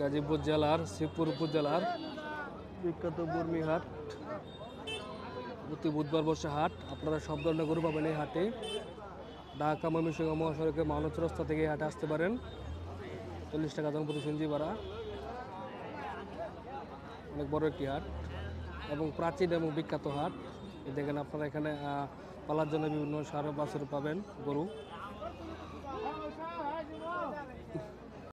গাজীপুর জেলার শিবপুর উপজেলার বিখ্যাত হাট প্রতি বুধবার বসে হাট আপনারা সব ধরনের গরু পাবেন এই হাটে ঢাকা ময়মনসিংহ মহাসড়কে মানচ রাস্তা থেকে হাটে আসতে পারেন চল্লিশ টাকা দাম প্রতি সঞ্জি ভাড়া অনেক বড় একটি হাট এবং প্রাচীন এবং বিখ্যাত হাট দেখেন আপনারা এখানে পালার জন্য বিভিন্ন সার বাসর পাবেন গরু